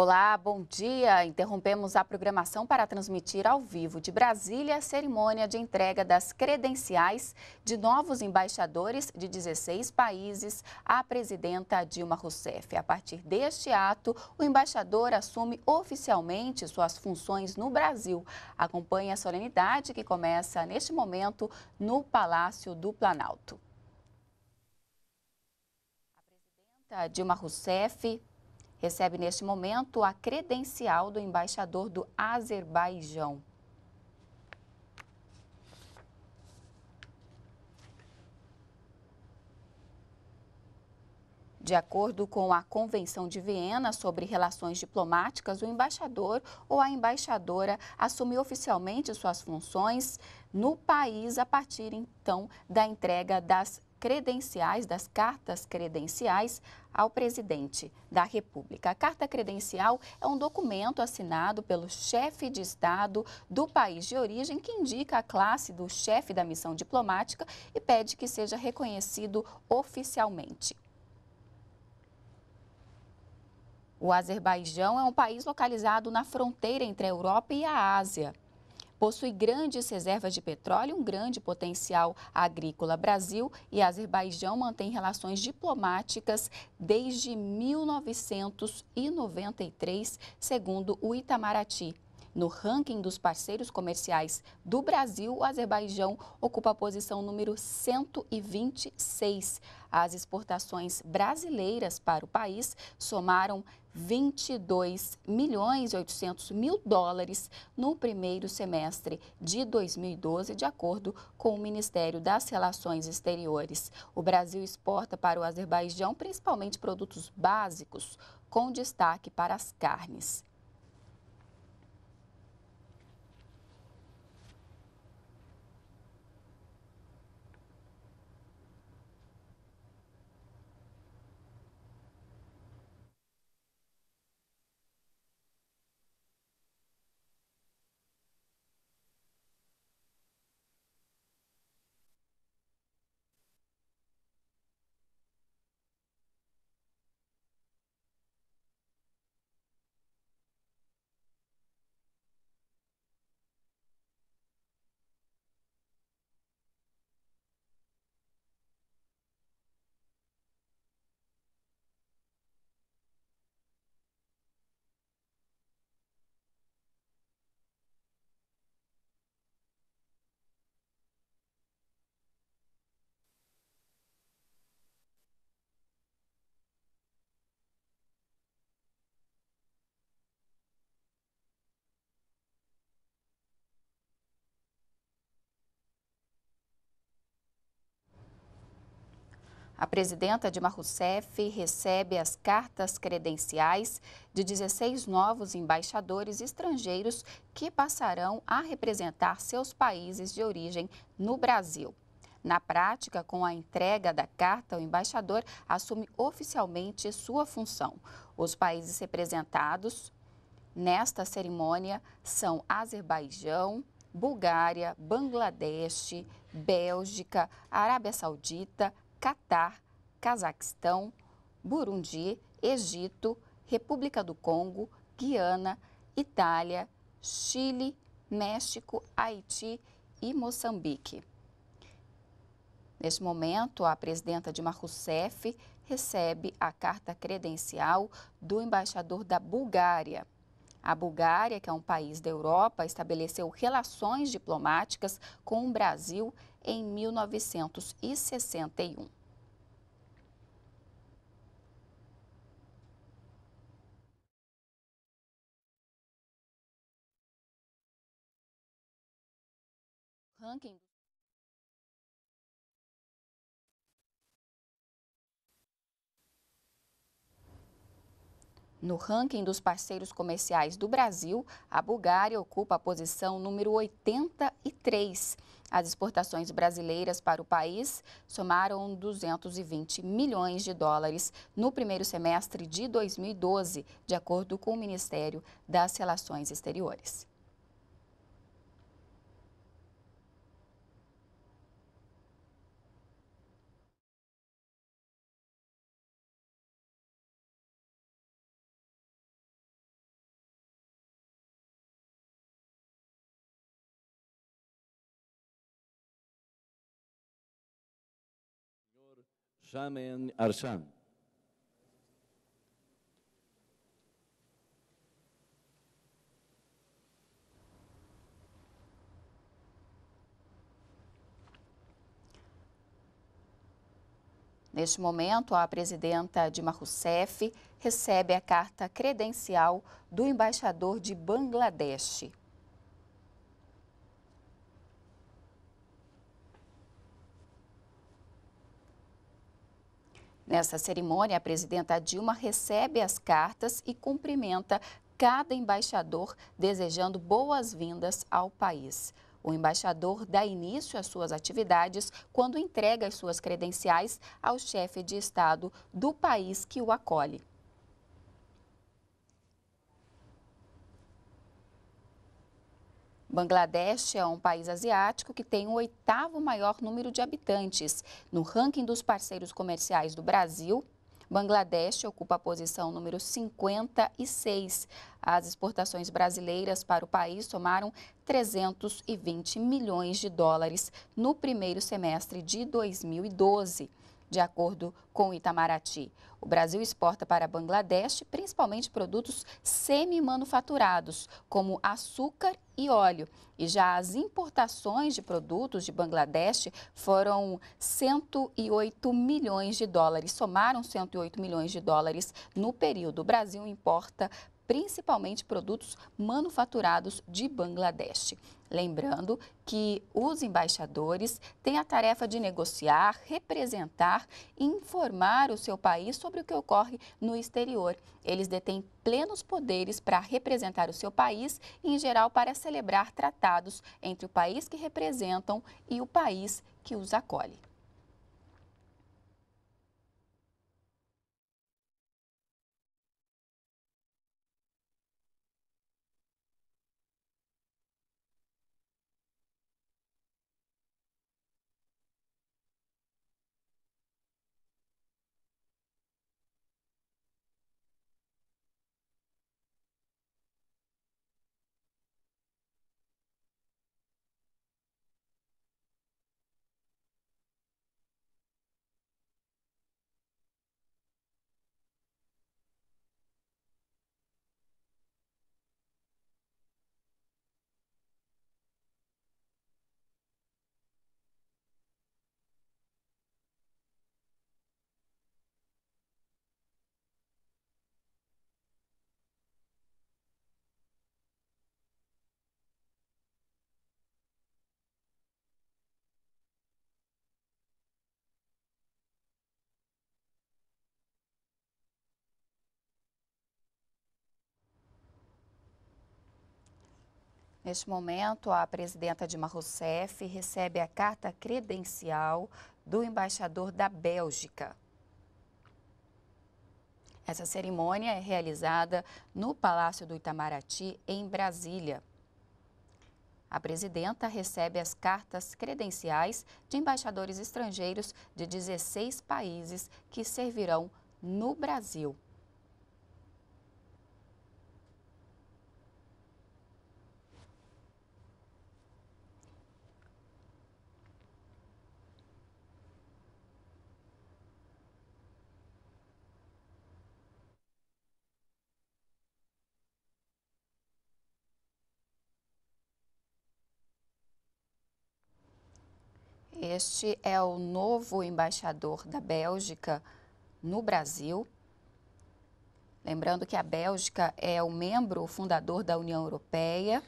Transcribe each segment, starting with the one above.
Olá, bom dia. Interrompemos a programação para transmitir ao vivo de Brasília a cerimônia de entrega das credenciais de novos embaixadores de 16 países à presidenta Dilma Rousseff. A partir deste ato, o embaixador assume oficialmente suas funções no Brasil. Acompanhe a solenidade que começa neste momento no Palácio do Planalto. A presidenta Dilma Rousseff recebe neste momento a credencial do embaixador do Azerbaijão. De acordo com a Convenção de Viena sobre Relações Diplomáticas, o embaixador ou a embaixadora assumiu oficialmente suas funções no país a partir então da entrega das credenciais, das cartas credenciais ao presidente da República. A carta credencial é um documento assinado pelo chefe de Estado do país de origem que indica a classe do chefe da missão diplomática e pede que seja reconhecido oficialmente. O Azerbaijão é um país localizado na fronteira entre a Europa e a Ásia possui grandes reservas de petróleo, um grande potencial agrícola. Brasil e Azerbaijão mantêm relações diplomáticas desde 1993, segundo o Itamaraty. No ranking dos parceiros comerciais do Brasil, o Azerbaijão ocupa a posição número 126. As exportações brasileiras para o país somaram 22 milhões e 800 mil dólares no primeiro semestre de 2012, de acordo com o Ministério das Relações Exteriores. O Brasil exporta para o Azerbaijão principalmente produtos básicos, com destaque para as carnes. A presidenta Dilma Rousseff recebe as cartas credenciais de 16 novos embaixadores estrangeiros que passarão a representar seus países de origem no Brasil. Na prática, com a entrega da carta, o embaixador assume oficialmente sua função. Os países representados nesta cerimônia são Azerbaijão, Bulgária, Bangladesh, Bélgica, Arábia Saudita, Catar, Cazaquistão, Burundi, Egito, República do Congo, Guiana, Itália, Chile, México, Haiti e Moçambique. Neste momento, a presidenta Dilma Rousseff recebe a carta credencial do embaixador da Bulgária. A Bulgária, que é um país da Europa, estabeleceu relações diplomáticas com o Brasil em 1961. Ranking No ranking dos parceiros comerciais do Brasil, a Bulgária ocupa a posição número 83 as exportações brasileiras para o país somaram 220 milhões de dólares no primeiro semestre de 2012, de acordo com o Ministério das Relações Exteriores. chamem Arsham. Neste momento, a presidenta Dilma Rousseff recebe a carta credencial do embaixador de Bangladesh, Nessa cerimônia, a presidenta Dilma recebe as cartas e cumprimenta cada embaixador, desejando boas-vindas ao país. O embaixador dá início às suas atividades quando entrega as suas credenciais ao chefe de Estado do país que o acolhe. Bangladesh é um país asiático que tem o oitavo maior número de habitantes. No ranking dos parceiros comerciais do Brasil, Bangladesh ocupa a posição número 56. As exportações brasileiras para o país somaram 320 milhões de dólares no primeiro semestre de 2012 de acordo com Itamaraty. O Brasil exporta para Bangladesh principalmente produtos semi-manufaturados, como açúcar e óleo. E já as importações de produtos de Bangladesh foram 108 milhões de dólares, somaram 108 milhões de dólares no período. O Brasil importa principalmente produtos manufaturados de Bangladesh. Lembrando que os embaixadores têm a tarefa de negociar, representar e informar o seu país sobre o que ocorre no exterior. Eles detêm plenos poderes para representar o seu país e, em geral, para celebrar tratados entre o país que representam e o país que os acolhe. Neste momento, a presidenta Dilma Rousseff recebe a carta credencial do embaixador da Bélgica. Essa cerimônia é realizada no Palácio do Itamaraty, em Brasília. A presidenta recebe as cartas credenciais de embaixadores estrangeiros de 16 países que servirão no Brasil. Este é o novo embaixador da Bélgica no Brasil. Lembrando que a Bélgica é o membro fundador da União Europeia,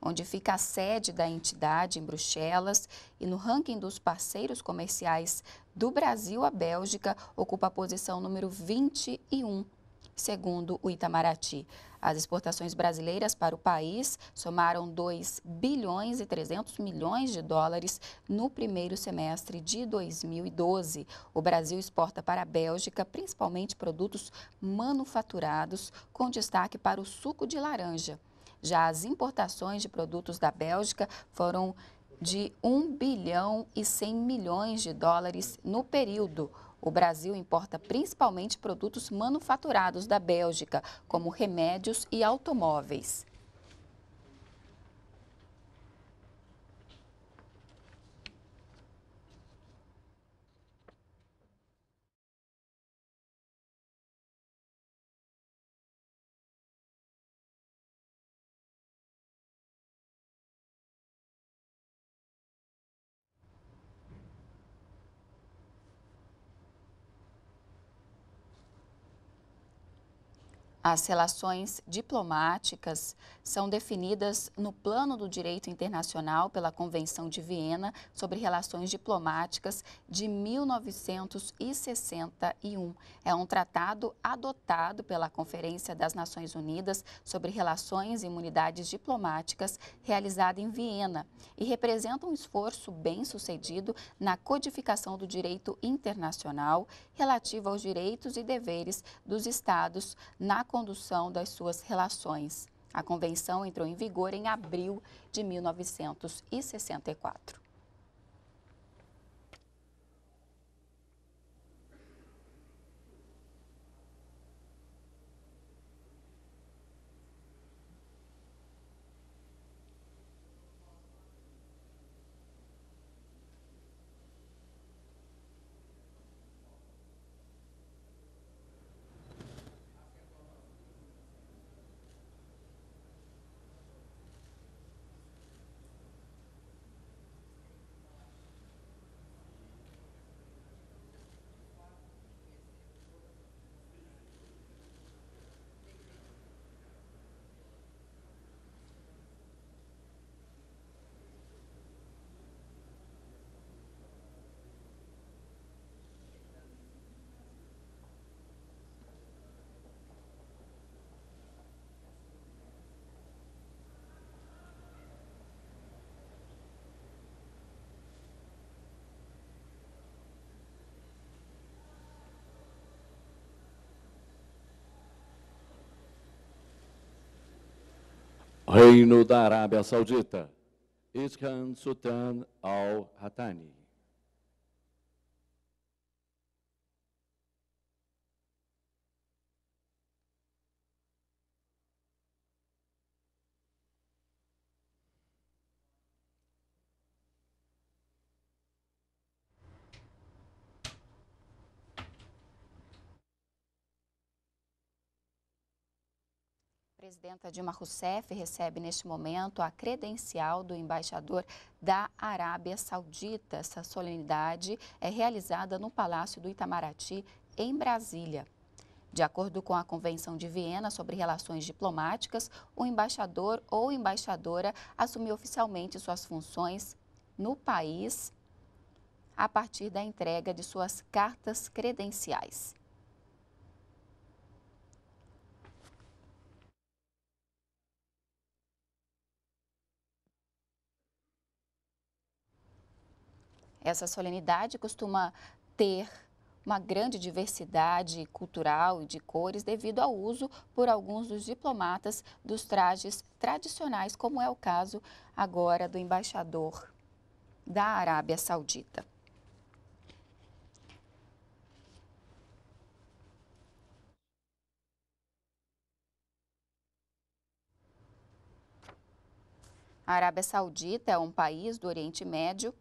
onde fica a sede da entidade em Bruxelas, e no ranking dos parceiros comerciais do Brasil, a Bélgica ocupa a posição número 21 segundo o Itamaraty. As exportações brasileiras para o país somaram 2 bilhões e 300 milhões de dólares no primeiro semestre de 2012. O Brasil exporta para a Bélgica principalmente produtos manufaturados, com destaque para o suco de laranja. Já as importações de produtos da Bélgica foram de 1 bilhão e 100 milhões de dólares no período. O Brasil importa principalmente produtos manufaturados da Bélgica, como remédios e automóveis. As relações diplomáticas são definidas no plano do direito internacional pela Convenção de Viena sobre Relações Diplomáticas de 1961. É um tratado adotado pela Conferência das Nações Unidas sobre Relações e Imunidades Diplomáticas, realizada em Viena, e representa um esforço bem-sucedido na codificação do direito internacional relativo aos direitos e deveres dos Estados na condução das suas relações. A convenção entrou em vigor em abril de 1964. Reino da Arábia Saudita. Iskhan Sultan Al-Hatani. presidenta Dilma Rousseff recebe neste momento a credencial do embaixador da Arábia Saudita. Essa solenidade é realizada no Palácio do Itamaraty, em Brasília. De acordo com a Convenção de Viena sobre Relações Diplomáticas, o embaixador ou embaixadora assumiu oficialmente suas funções no país a partir da entrega de suas cartas credenciais. Essa solenidade costuma ter uma grande diversidade cultural e de cores devido ao uso por alguns dos diplomatas dos trajes tradicionais, como é o caso agora do embaixador da Arábia Saudita. A Arábia Saudita é um país do Oriente Médio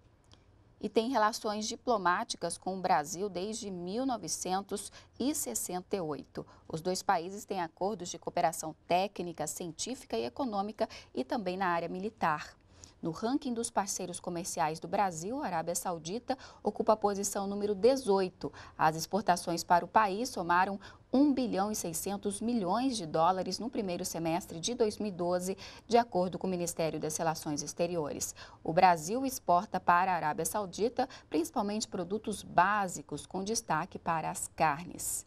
e tem relações diplomáticas com o Brasil desde 1968. Os dois países têm acordos de cooperação técnica, científica e econômica e também na área militar. No ranking dos parceiros comerciais do Brasil, a Arábia Saudita ocupa a posição número 18. As exportações para o país somaram 1 bilhão e 600 milhões de dólares no primeiro semestre de 2012, de acordo com o Ministério das Relações Exteriores. O Brasil exporta para a Arábia Saudita principalmente produtos básicos, com destaque para as carnes.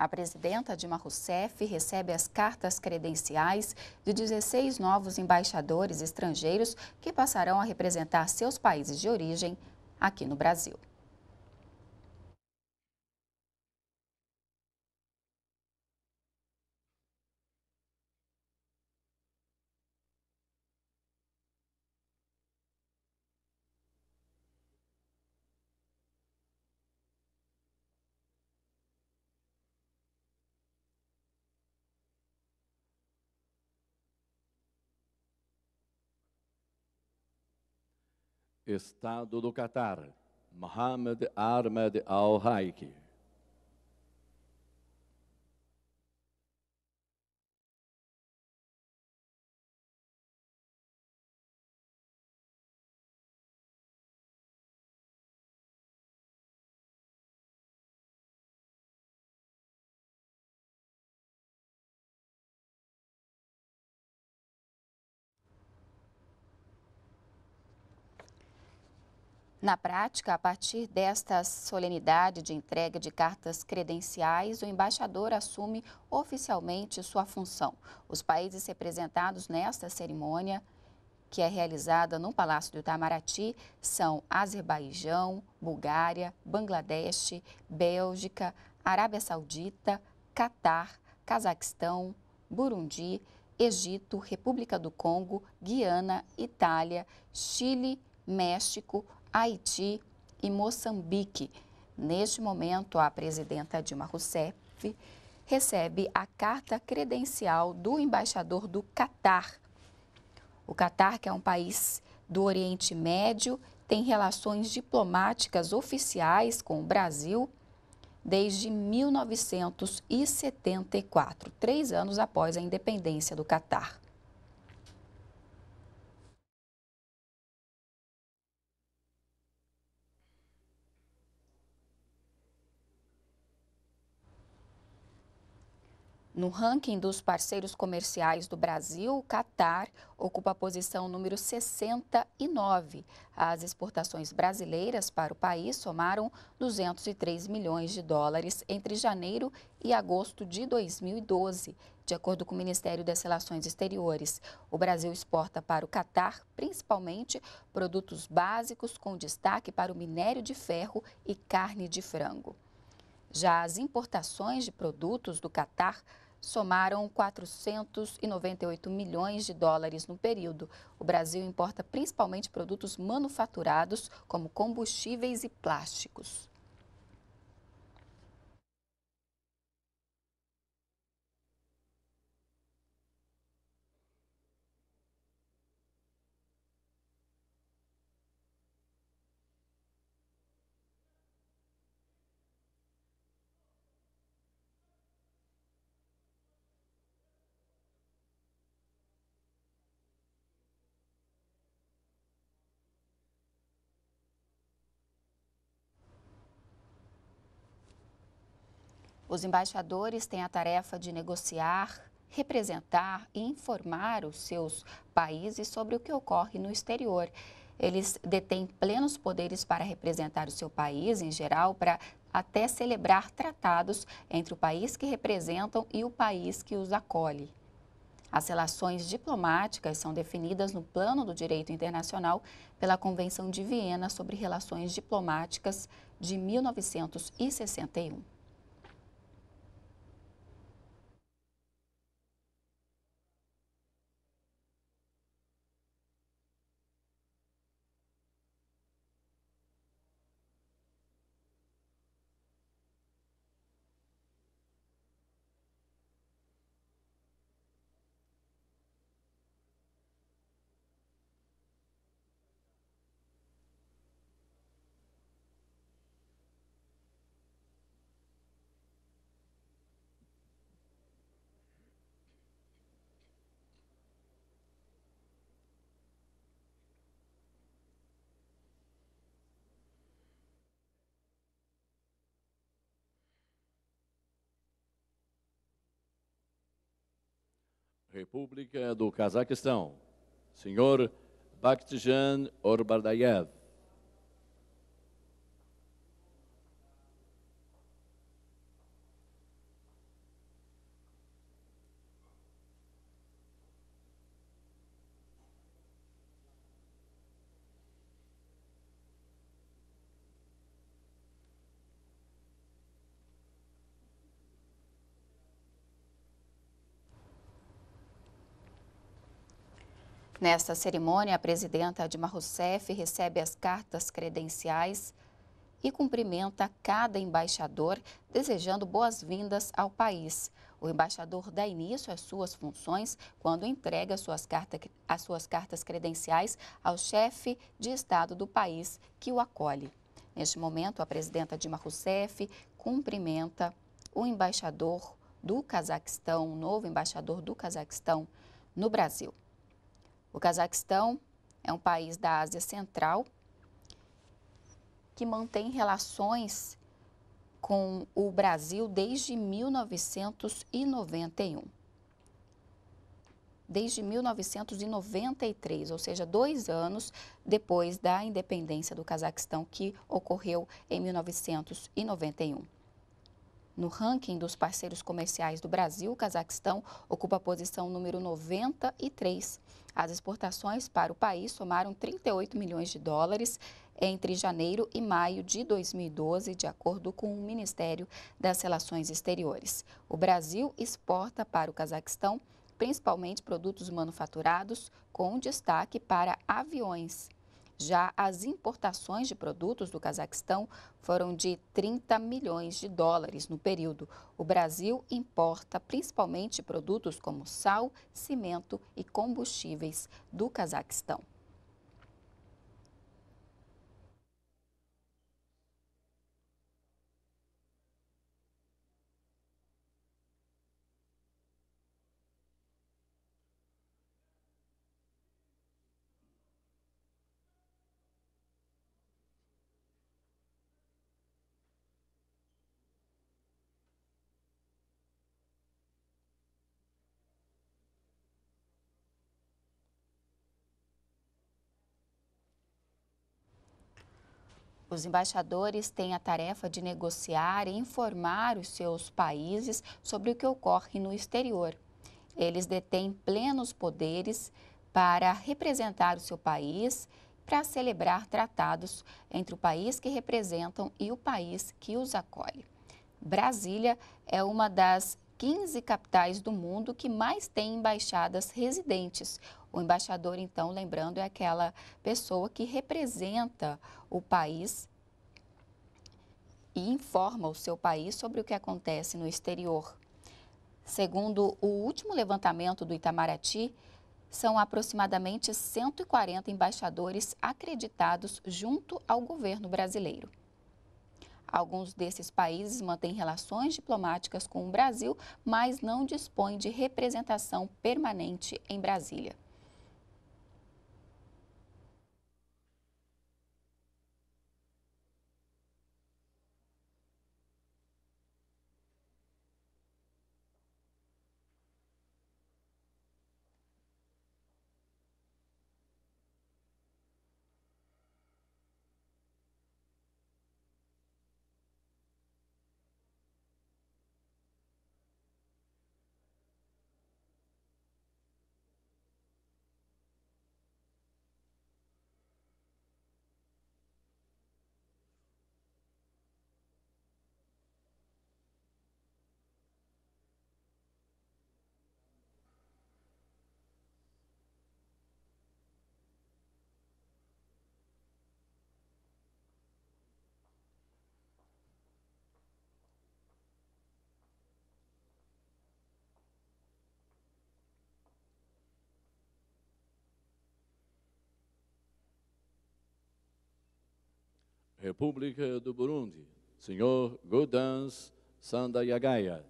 A presidenta Dilma Rousseff recebe as cartas credenciais de 16 novos embaixadores estrangeiros que passarão a representar seus países de origem aqui no Brasil. Estado do Catar, Mohamed Ahmed al-Haiki. Na prática, a partir desta solenidade de entrega de cartas credenciais, o embaixador assume oficialmente sua função. Os países representados nesta cerimônia, que é realizada no Palácio do Itamaraty, são Azerbaijão, Bulgária, Bangladesh, Bélgica, Arábia Saudita, Catar, Cazaquistão, Burundi, Egito, República do Congo, Guiana, Itália, Chile, México, Haiti e Moçambique. Neste momento, a presidenta Dilma Rousseff recebe a carta credencial do embaixador do Catar. O Catar, que é um país do Oriente Médio, tem relações diplomáticas oficiais com o Brasil desde 1974, três anos após a independência do Catar. No ranking dos parceiros comerciais do Brasil, o Catar ocupa a posição número 69. As exportações brasileiras para o país somaram 203 milhões de dólares entre janeiro e agosto de 2012. De acordo com o Ministério das Relações Exteriores, o Brasil exporta para o Catar principalmente produtos básicos, com destaque para o minério de ferro e carne de frango. Já as importações de produtos do Catar somaram 498 milhões de dólares no período. O Brasil importa principalmente produtos manufaturados, como combustíveis e plásticos. Os embaixadores têm a tarefa de negociar, representar e informar os seus países sobre o que ocorre no exterior. Eles detêm plenos poderes para representar o seu país em geral, para até celebrar tratados entre o país que representam e o país que os acolhe. As relações diplomáticas são definidas no plano do direito internacional pela Convenção de Viena sobre Relações Diplomáticas de 1961. República do Cazaquistão, Sr. Bakhtijan Orbardayev. Nesta cerimônia, a presidenta Dilma Rousseff recebe as cartas credenciais e cumprimenta cada embaixador, desejando boas-vindas ao país. O embaixador dá início às suas funções quando entrega suas as suas cartas credenciais ao chefe de Estado do país que o acolhe. Neste momento, a presidenta Dilma Rousseff cumprimenta o embaixador do Cazaquistão, o novo embaixador do Cazaquistão no Brasil. O Cazaquistão é um país da Ásia Central que mantém relações com o Brasil desde 1991. Desde 1993, ou seja, dois anos depois da independência do Cazaquistão, que ocorreu em 1991. No ranking dos parceiros comerciais do Brasil, o Cazaquistão ocupa a posição número 93 as exportações para o país somaram 38 milhões de dólares entre janeiro e maio de 2012, de acordo com o Ministério das Relações Exteriores. O Brasil exporta para o Cazaquistão principalmente produtos manufaturados, com destaque para aviões já as importações de produtos do Cazaquistão foram de 30 milhões de dólares no período. O Brasil importa principalmente produtos como sal, cimento e combustíveis do Cazaquistão. Os embaixadores têm a tarefa de negociar e informar os seus países sobre o que ocorre no exterior. Eles detêm plenos poderes para representar o seu país, para celebrar tratados entre o país que representam e o país que os acolhe. Brasília é uma das 15 capitais do mundo que mais têm embaixadas residentes. O embaixador, então, lembrando, é aquela pessoa que representa o país e informa o seu país sobre o que acontece no exterior. Segundo o último levantamento do Itamaraty, são aproximadamente 140 embaixadores acreditados junto ao governo brasileiro. Alguns desses países mantêm relações diplomáticas com o Brasil, mas não dispõem de representação permanente em Brasília. República do Burundi, senhor Godans Sandayagaya.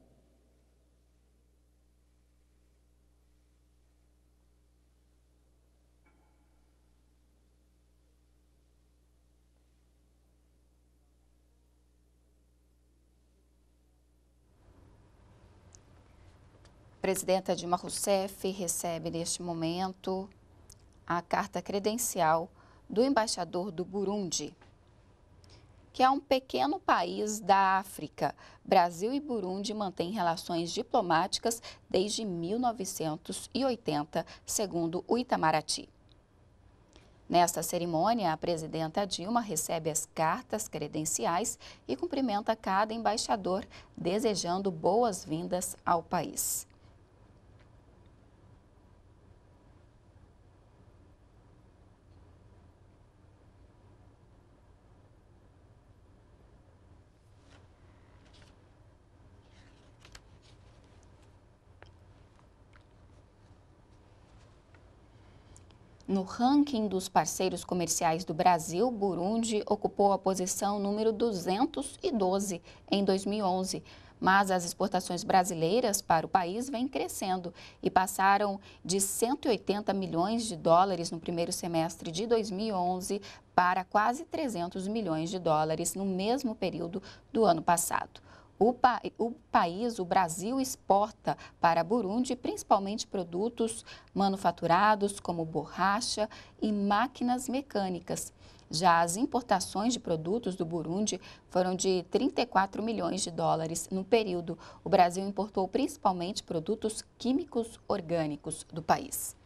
Presidenta Dilma Rousseff recebe neste momento a carta credencial do embaixador do Burundi, que é um pequeno país da África. Brasil e Burundi mantêm relações diplomáticas desde 1980, segundo o Itamaraty. Nesta cerimônia, a presidenta Dilma recebe as cartas credenciais e cumprimenta cada embaixador, desejando boas-vindas ao país. No ranking dos parceiros comerciais do Brasil, Burundi ocupou a posição número 212 em 2011 mas as exportações brasileiras para o país vêm crescendo e passaram de 180 milhões de dólares no primeiro semestre de 2011 para quase 300 milhões de dólares no mesmo período do ano passado. O, pa o, país, o Brasil, exporta para Burundi principalmente produtos manufaturados, como borracha e máquinas mecânicas. Já as importações de produtos do Burundi foram de 34 milhões de dólares no período. O Brasil importou principalmente produtos químicos orgânicos do país.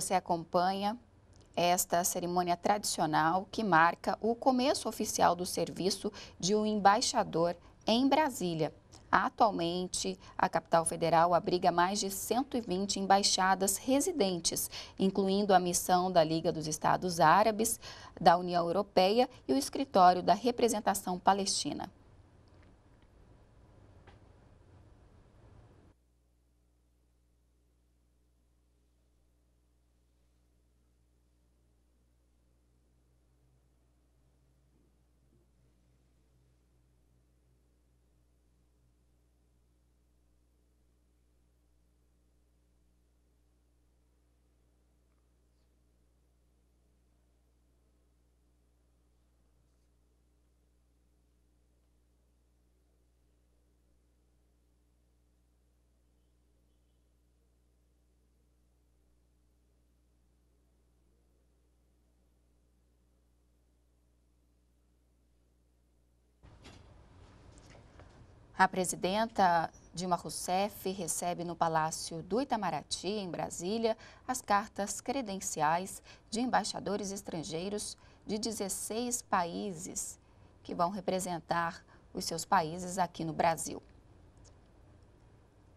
você acompanha esta cerimônia tradicional que marca o começo oficial do serviço de um embaixador em Brasília. Atualmente, a capital federal abriga mais de 120 embaixadas residentes, incluindo a missão da Liga dos Estados Árabes, da União Europeia e o escritório da representação palestina. A presidenta Dilma Rousseff recebe no Palácio do Itamaraty, em Brasília, as cartas credenciais de embaixadores estrangeiros de 16 países que vão representar os seus países aqui no Brasil.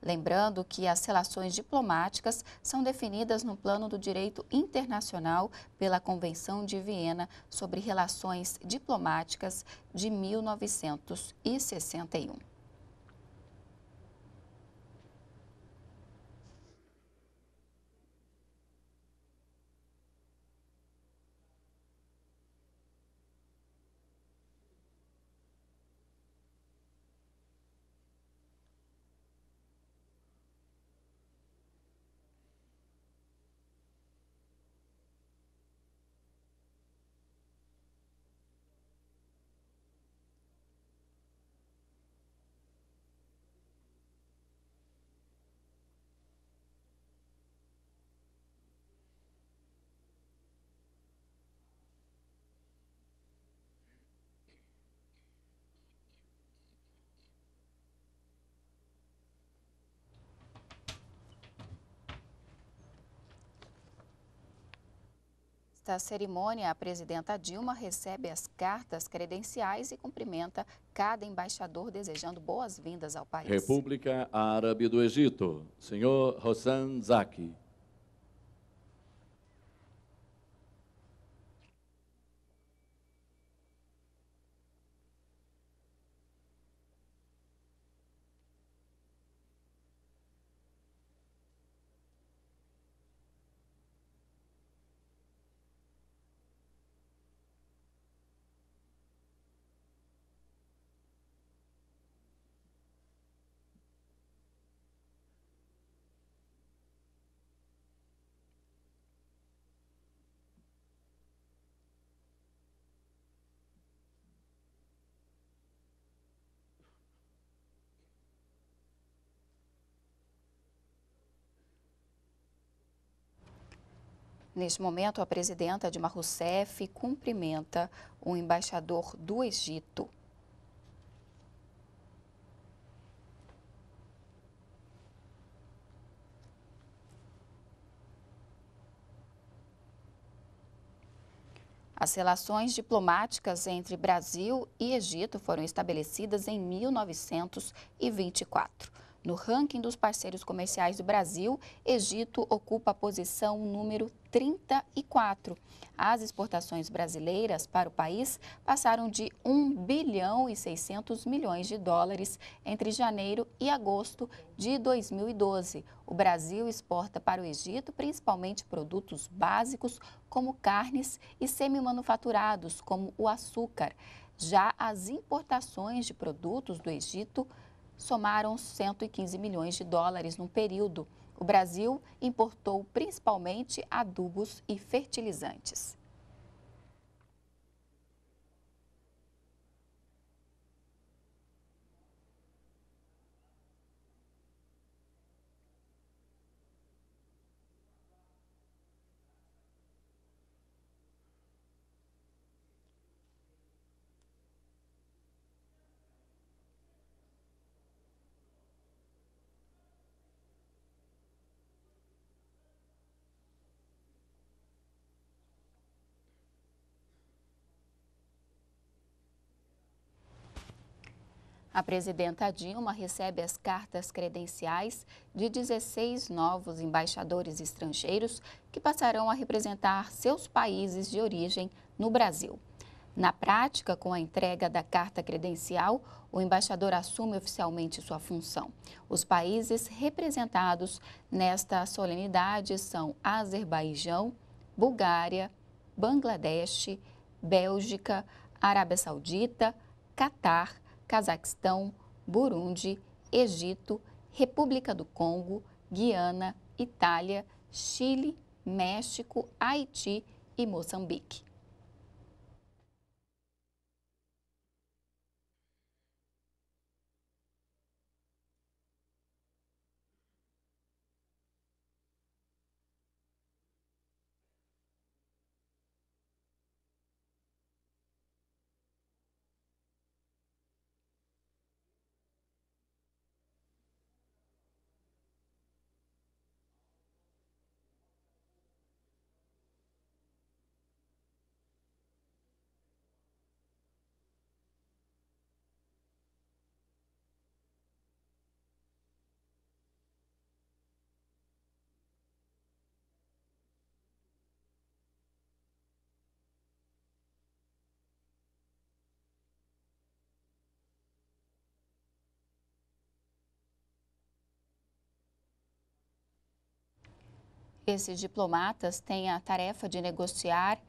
Lembrando que as relações diplomáticas são definidas no plano do direito internacional pela Convenção de Viena sobre Relações Diplomáticas de 1961. Nesta cerimônia, a presidenta Dilma recebe as cartas credenciais e cumprimenta cada embaixador desejando boas-vindas ao país. República Árabe do Egito, senhor Hossan Zaki. Neste momento, a presidenta Dilma Rousseff cumprimenta o embaixador do Egito. As relações diplomáticas entre Brasil e Egito foram estabelecidas em 1924. No ranking dos parceiros comerciais do Brasil, Egito ocupa a posição número 34. As exportações brasileiras para o país passaram de 1 bilhão e 600 milhões de dólares entre janeiro e agosto de 2012. O Brasil exporta para o Egito principalmente produtos básicos como carnes e semi-manufaturados como o açúcar. Já as importações de produtos do Egito somaram 115 milhões de dólares num período. O Brasil importou principalmente adubos e fertilizantes. A presidenta Dilma recebe as cartas credenciais de 16 novos embaixadores estrangeiros que passarão a representar seus países de origem no Brasil. Na prática, com a entrega da carta credencial, o embaixador assume oficialmente sua função. Os países representados nesta solenidade são Azerbaijão, Bulgária, Bangladesh, Bélgica, Arábia Saudita, Catar, Cazaquistão, Burundi, Egito, República do Congo, Guiana, Itália, Chile, México, Haiti e Moçambique. Esses diplomatas têm a tarefa de negociar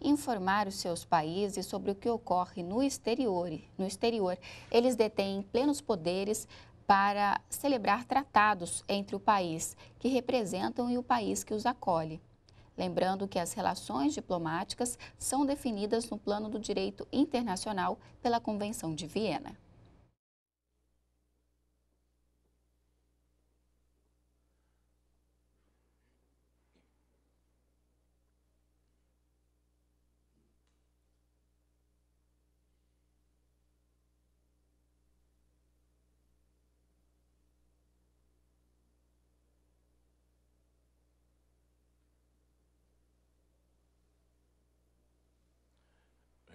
informar os seus países sobre o que ocorre no exterior. No exterior, eles detêm plenos poderes para celebrar tratados entre o país que representam e o país que os acolhe. Lembrando que as relações diplomáticas são definidas no plano do direito internacional pela Convenção de Viena.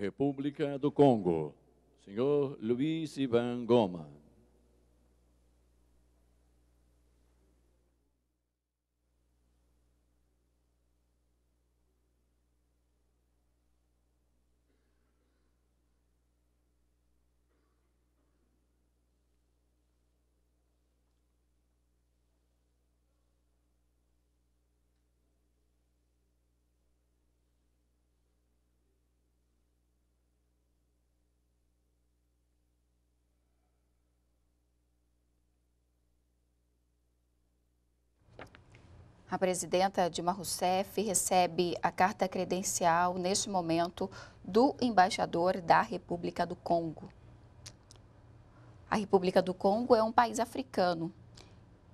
República do Congo, senhor Luiz Ivan Goma. presidenta Dilma Rousseff recebe a carta credencial, neste momento, do embaixador da República do Congo. A República do Congo é um país africano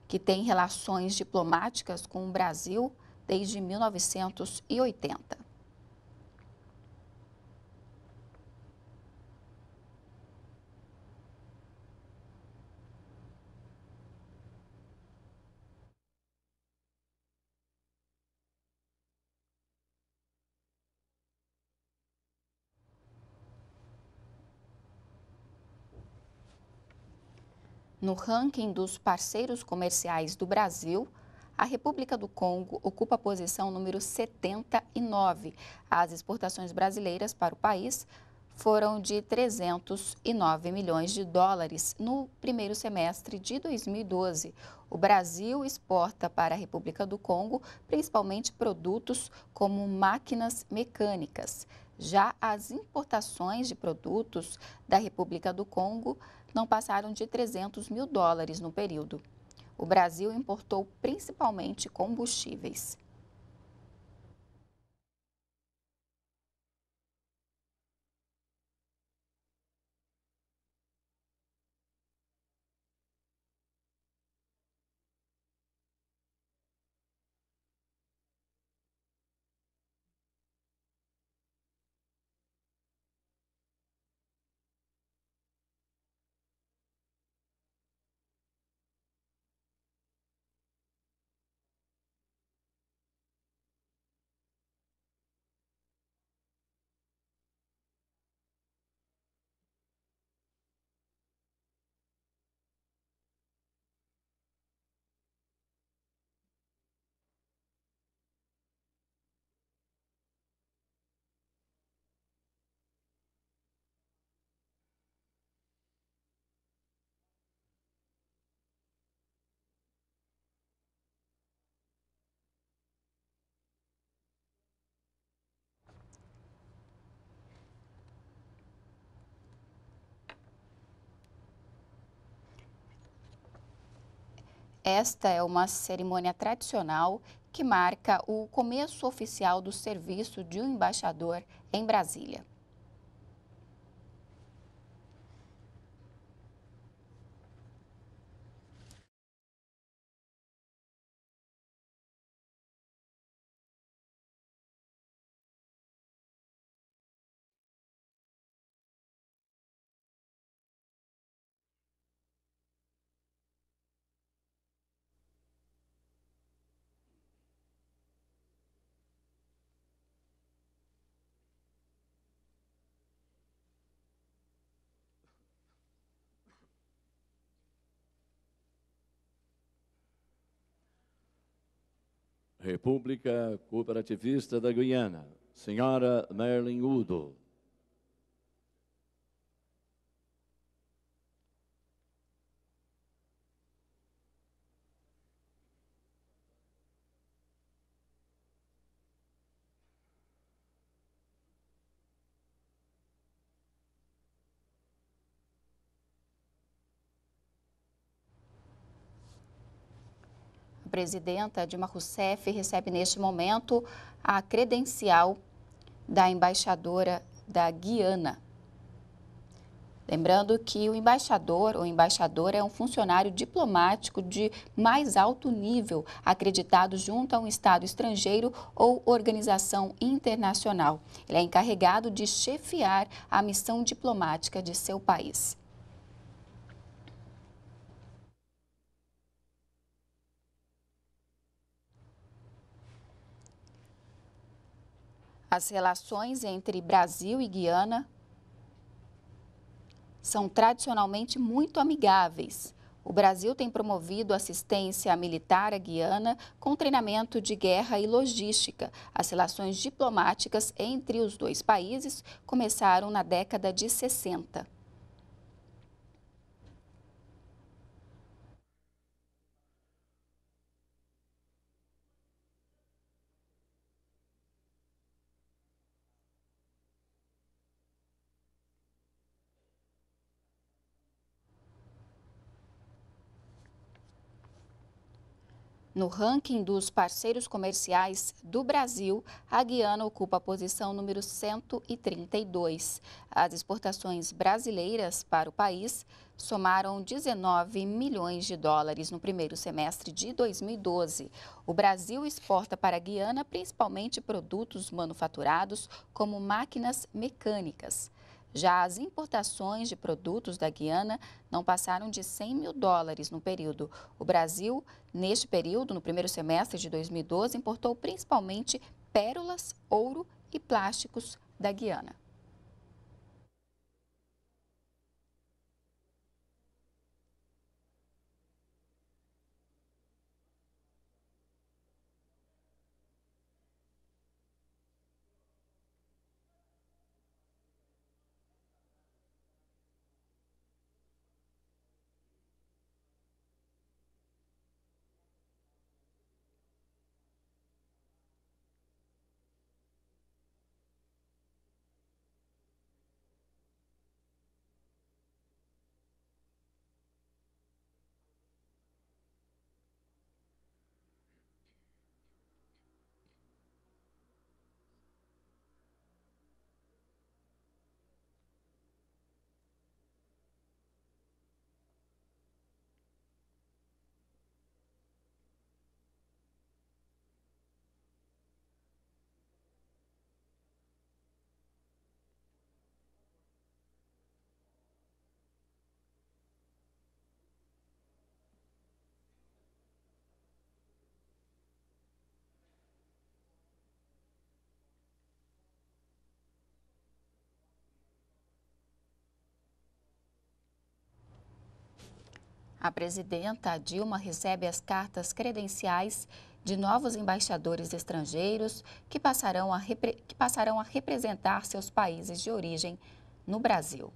que tem relações diplomáticas com o Brasil desde 1980. No ranking dos parceiros comerciais do Brasil, a República do Congo ocupa a posição número 79. As exportações brasileiras para o país foram de 309 milhões de dólares no primeiro semestre de 2012. O Brasil exporta para a República do Congo principalmente produtos como máquinas mecânicas. Já as importações de produtos da República do Congo não passaram de 300 mil dólares no período. O Brasil importou principalmente combustíveis. Esta é uma cerimônia tradicional que marca o começo oficial do serviço de um embaixador em Brasília. República Cooperativista da Guiana, senhora Merlin Udo. presidenta Dilma Rousseff recebe neste momento a credencial da embaixadora da Guiana. Lembrando que o embaixador ou embaixadora é um funcionário diplomático de mais alto nível, acreditado junto a um Estado estrangeiro ou organização internacional. Ele é encarregado de chefiar a missão diplomática de seu país. As relações entre Brasil e Guiana são tradicionalmente muito amigáveis. O Brasil tem promovido assistência militar à Guiana com treinamento de guerra e logística. As relações diplomáticas entre os dois países começaram na década de 60. No ranking dos parceiros comerciais do Brasil, a Guiana ocupa a posição número 132. As exportações brasileiras para o país somaram 19 milhões de dólares no primeiro semestre de 2012. O Brasil exporta para a Guiana principalmente produtos manufaturados, como máquinas mecânicas. Já as importações de produtos da Guiana não passaram de 100 mil dólares no período. O Brasil, neste período, no primeiro semestre de 2012, importou principalmente pérolas, ouro e plásticos da Guiana. A presidenta Dilma recebe as cartas credenciais de novos embaixadores estrangeiros que passarão a, repre... que passarão a representar seus países de origem no Brasil.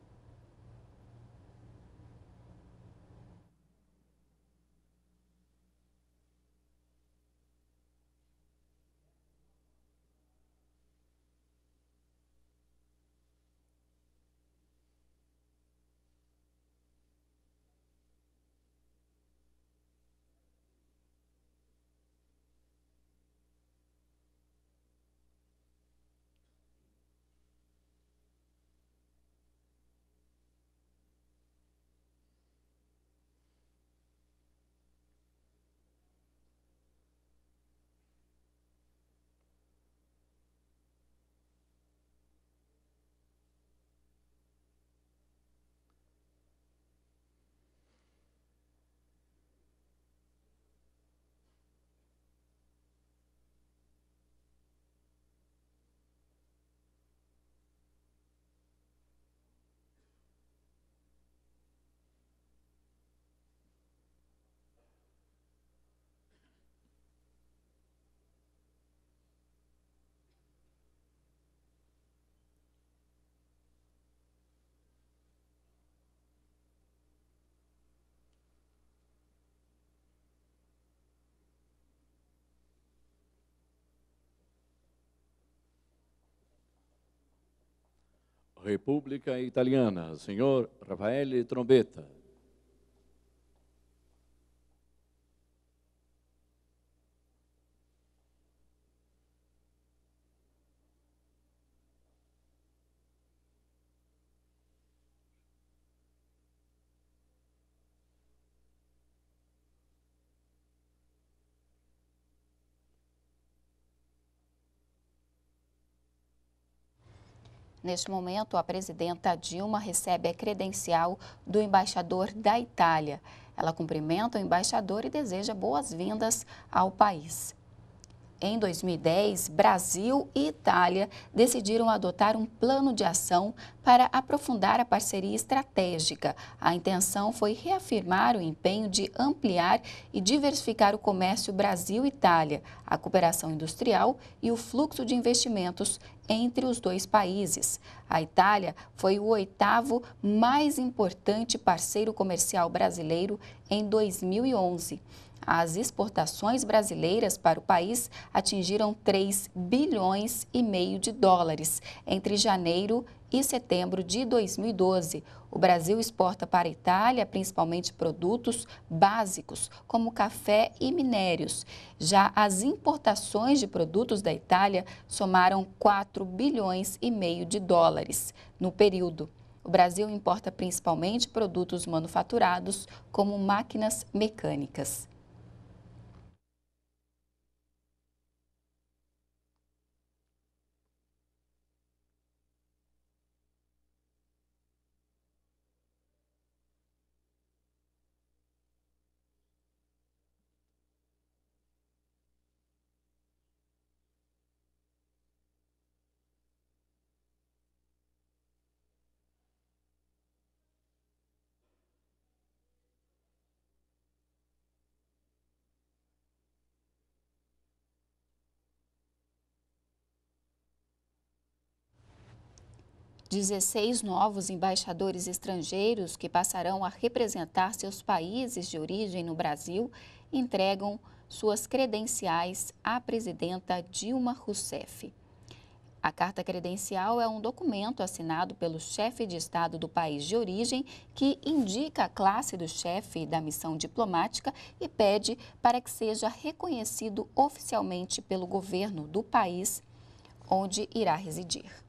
República Italiana, senhor Raffaele Trombetta. Neste momento, a presidenta Dilma recebe a credencial do embaixador da Itália. Ela cumprimenta o embaixador e deseja boas-vindas ao país em 2010, Brasil e Itália decidiram adotar um plano de ação para aprofundar a parceria estratégica. A intenção foi reafirmar o empenho de ampliar e diversificar o comércio Brasil-Itália, a cooperação industrial e o fluxo de investimentos entre os dois países. A Itália foi o oitavo mais importante parceiro comercial brasileiro em 2011. As exportações brasileiras para o país atingiram 3 bilhões e meio de dólares entre janeiro e setembro de 2012. O Brasil exporta para a Itália principalmente produtos básicos, como café e minérios. Já as importações de produtos da Itália somaram 4 bilhões e meio de dólares no período. O Brasil importa principalmente produtos manufaturados, como máquinas mecânicas. 16 novos embaixadores estrangeiros que passarão a representar seus países de origem no Brasil entregam suas credenciais à presidenta Dilma Rousseff. A carta credencial é um documento assinado pelo chefe de Estado do país de origem que indica a classe do chefe da missão diplomática e pede para que seja reconhecido oficialmente pelo governo do país onde irá residir.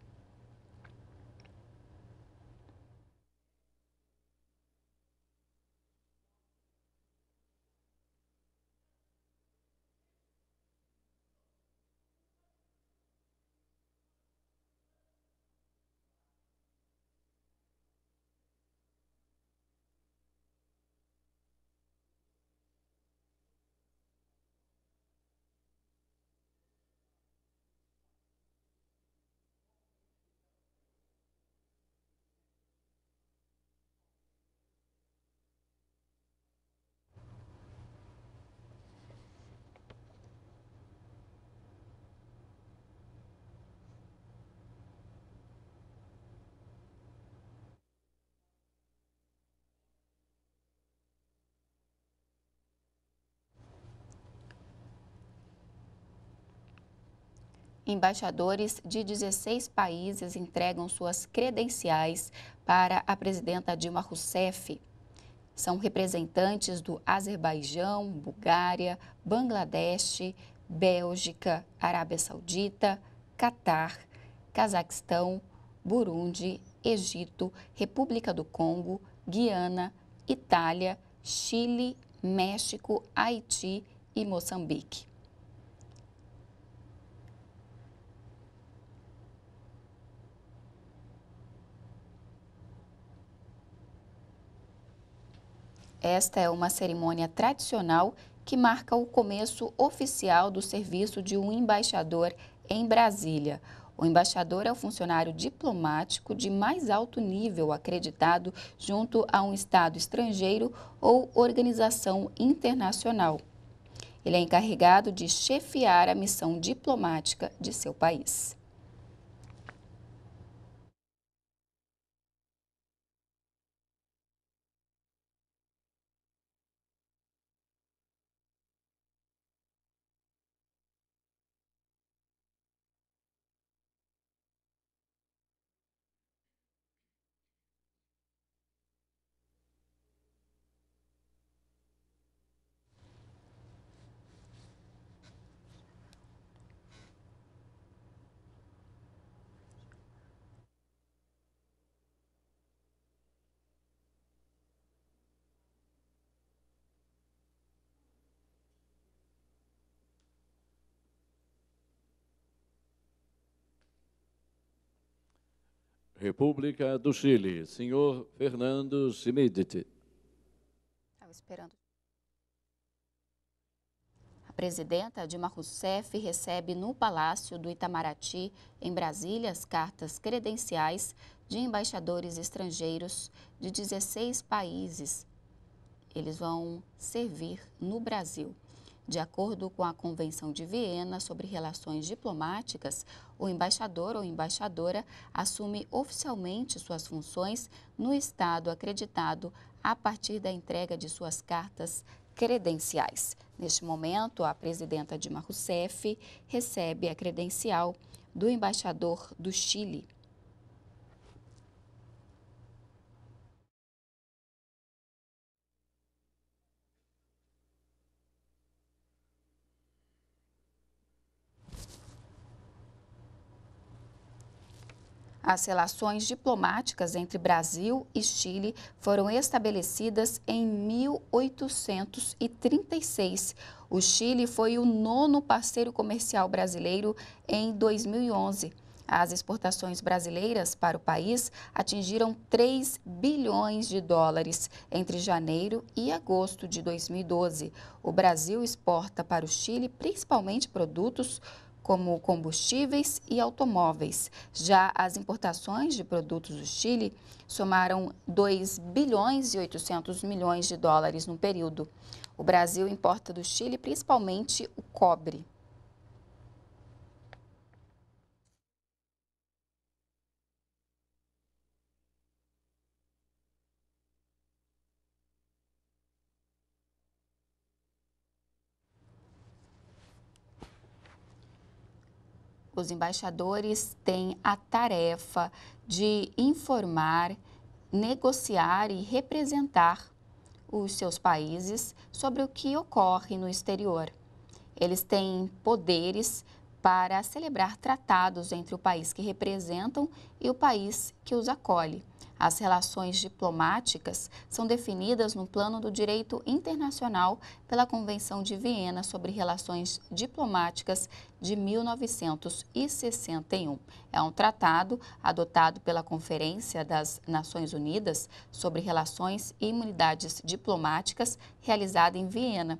Embaixadores de 16 países entregam suas credenciais para a presidenta Dilma Rousseff. São representantes do Azerbaijão, Bulgária, Bangladesh, Bélgica, Arábia Saudita, Catar, Cazaquistão, Burundi, Egito, República do Congo, Guiana, Itália, Chile, México, Haiti e Moçambique. Esta é uma cerimônia tradicional que marca o começo oficial do serviço de um embaixador em Brasília. O embaixador é o funcionário diplomático de mais alto nível acreditado junto a um Estado estrangeiro ou organização internacional. Ele é encarregado de chefiar a missão diplomática de seu país. República do Chile, senhor Fernando Simiditi. Estava esperando. A presidenta Dilma Rousseff recebe no Palácio do Itamaraty, em Brasília, as cartas credenciais de embaixadores estrangeiros de 16 países. Eles vão servir no Brasil. De acordo com a Convenção de Viena sobre Relações Diplomáticas, o embaixador ou embaixadora assume oficialmente suas funções no Estado acreditado a partir da entrega de suas cartas credenciais. Neste momento, a presidenta Dilma Rousseff recebe a credencial do embaixador do Chile, As relações diplomáticas entre Brasil e Chile foram estabelecidas em 1836. O Chile foi o nono parceiro comercial brasileiro em 2011. As exportações brasileiras para o país atingiram 3 bilhões de dólares entre janeiro e agosto de 2012. O Brasil exporta para o Chile principalmente produtos como combustíveis e automóveis. Já as importações de produtos do Chile somaram 2 bilhões e 800 milhões de dólares no período. O Brasil importa do Chile principalmente o cobre. os embaixadores têm a tarefa de informar, negociar e representar os seus países sobre o que ocorre no exterior. Eles têm poderes para celebrar tratados entre o país que representam e o país que os acolhe. As relações diplomáticas são definidas no plano do direito internacional pela Convenção de Viena sobre Relações Diplomáticas de 1961. É um tratado adotado pela Conferência das Nações Unidas sobre Relações e Imunidades Diplomáticas, realizada em Viena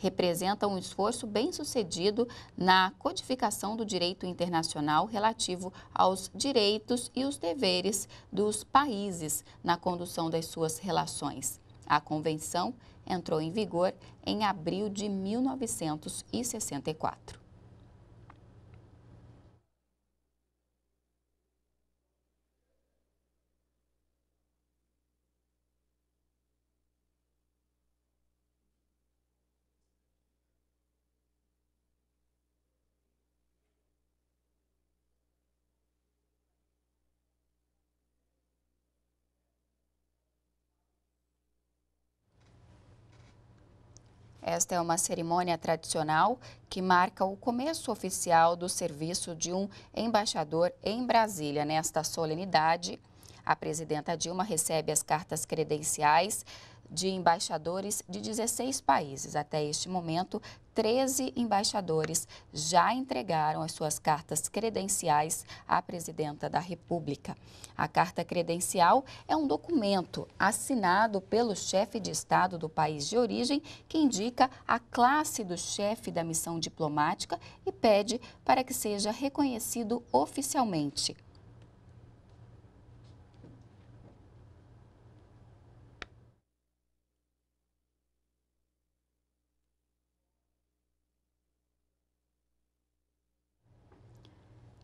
representa um esforço bem sucedido na codificação do direito internacional relativo aos direitos e os deveres dos países na condução das suas relações. A convenção entrou em vigor em abril de 1964. Esta é uma cerimônia tradicional que marca o começo oficial do serviço de um embaixador em Brasília. Nesta solenidade, a presidenta Dilma recebe as cartas credenciais de embaixadores de 16 países. Até este momento, 13 embaixadores já entregaram as suas cartas credenciais à presidenta da República. A carta credencial é um documento assinado pelo chefe de Estado do país de origem que indica a classe do chefe da missão diplomática e pede para que seja reconhecido oficialmente.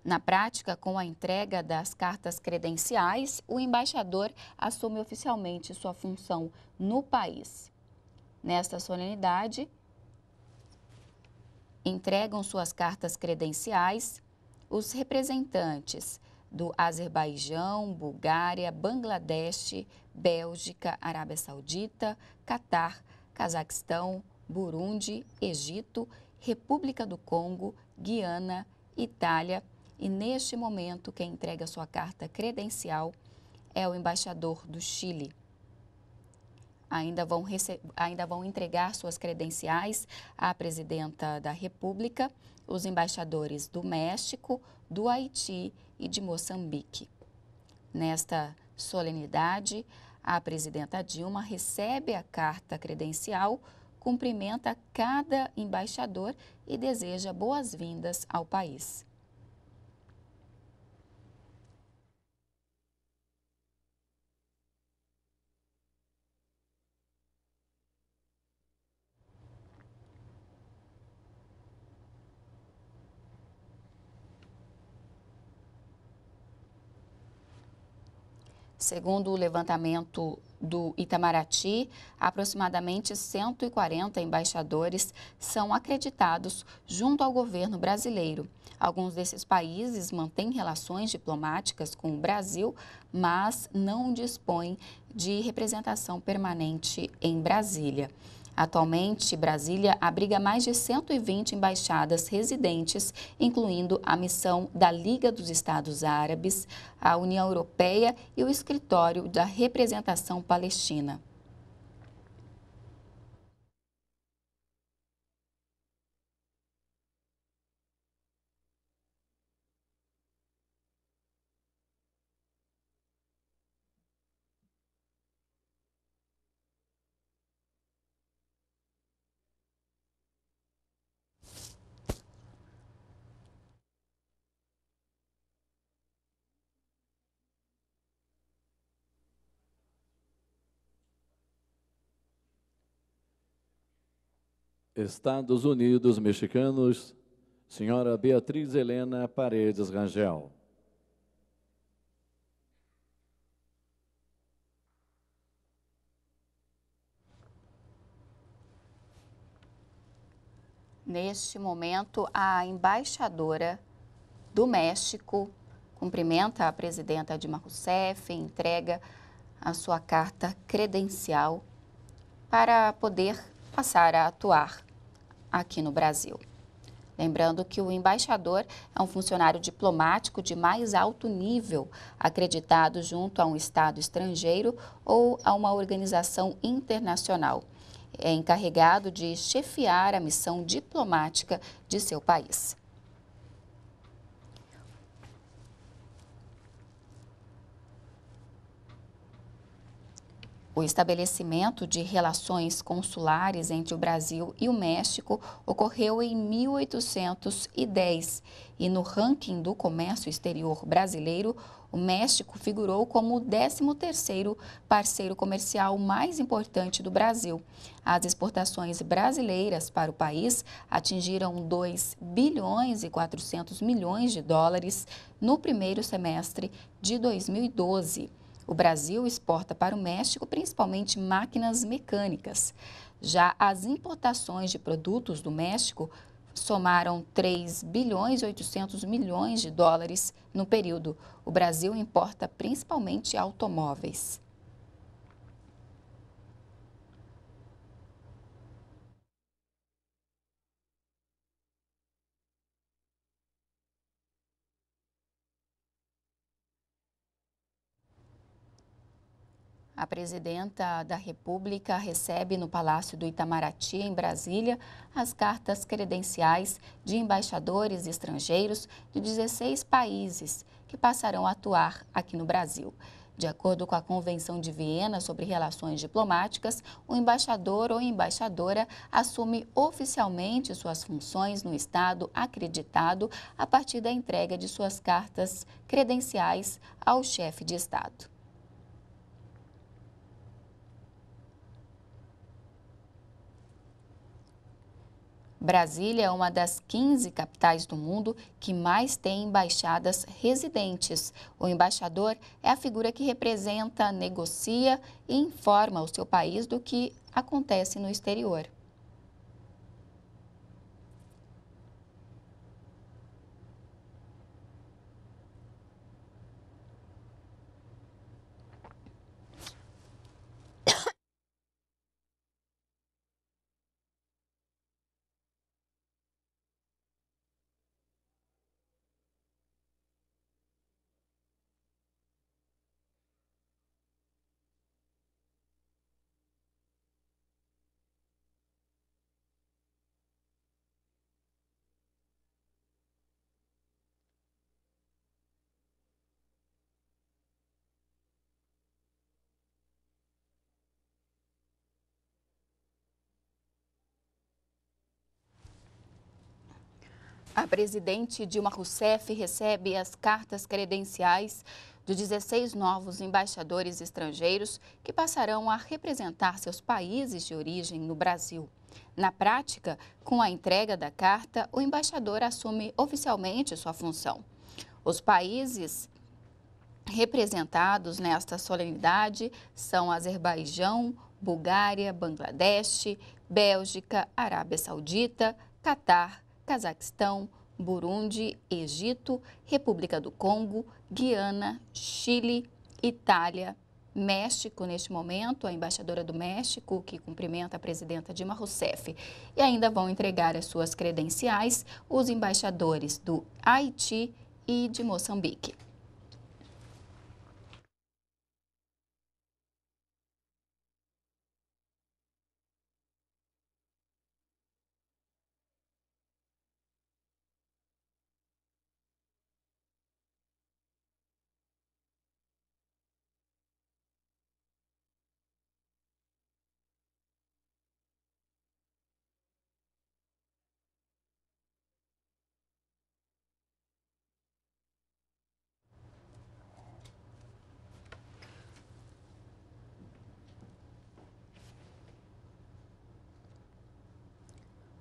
Na prática, com a entrega das cartas credenciais, o embaixador assume oficialmente sua função no país. Nesta solenidade, entregam suas cartas credenciais os representantes do Azerbaijão, Bulgária, Bangladesh, Bélgica, Arábia Saudita, Catar, Cazaquistão, Burundi, Egito, República do Congo, Guiana, Itália, e neste momento, quem entrega sua carta credencial é o embaixador do Chile. Ainda vão, ainda vão entregar suas credenciais à presidenta da República, os embaixadores do México, do Haiti e de Moçambique. Nesta solenidade, a presidenta Dilma recebe a carta credencial, cumprimenta cada embaixador e deseja boas-vindas ao país. Segundo o levantamento do Itamaraty, aproximadamente 140 embaixadores são acreditados junto ao governo brasileiro. Alguns desses países mantêm relações diplomáticas com o Brasil, mas não dispõem de representação permanente em Brasília. Atualmente, Brasília abriga mais de 120 embaixadas residentes, incluindo a missão da Liga dos Estados Árabes, a União Europeia e o Escritório da Representação Palestina. Estados Unidos Mexicanos, senhora Beatriz Helena Paredes Rangel. Neste momento, a embaixadora do México cumprimenta a presidenta Dilma Rousseff e entrega a sua carta credencial para poder passar a atuar aqui no Brasil. Lembrando que o embaixador é um funcionário diplomático de mais alto nível, acreditado junto a um Estado estrangeiro ou a uma organização internacional. É encarregado de chefiar a missão diplomática de seu país. O estabelecimento de relações consulares entre o Brasil e o México ocorreu em 1810 e no ranking do comércio exterior brasileiro, o México figurou como o 13º parceiro comercial mais importante do Brasil. As exportações brasileiras para o país atingiram 2 bilhões e 400 milhões de dólares no primeiro semestre de 2012. O Brasil exporta para o México principalmente máquinas mecânicas. Já as importações de produtos do México somaram 3 bilhões e 800 milhões de dólares no período. O Brasil importa principalmente automóveis. A presidenta da República recebe no Palácio do Itamaraty, em Brasília, as cartas credenciais de embaixadores estrangeiros de 16 países que passarão a atuar aqui no Brasil. De acordo com a Convenção de Viena sobre Relações Diplomáticas, o embaixador ou embaixadora assume oficialmente suas funções no Estado acreditado a partir da entrega de suas cartas credenciais ao chefe de Estado. Brasília é uma das 15 capitais do mundo que mais tem embaixadas residentes. O embaixador é a figura que representa, negocia e informa o seu país do que acontece no exterior. A presidente Dilma Rousseff recebe as cartas credenciais de 16 novos embaixadores estrangeiros que passarão a representar seus países de origem no Brasil. Na prática, com a entrega da carta, o embaixador assume oficialmente sua função. Os países representados nesta solenidade são Azerbaijão, Bulgária, Bangladesh, Bélgica, Arábia Saudita, Catar, Cazaquistão, Burundi, Egito, República do Congo, Guiana, Chile, Itália, México neste momento, a embaixadora do México, que cumprimenta a presidenta Dilma Rousseff. E ainda vão entregar as suas credenciais os embaixadores do Haiti e de Moçambique.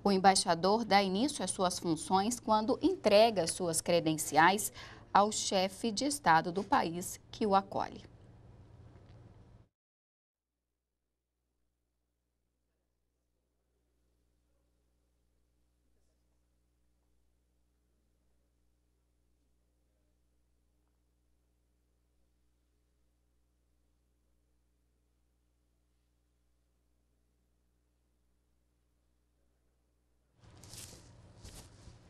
O embaixador dá início às suas funções quando entrega suas credenciais ao chefe de Estado do país que o acolhe.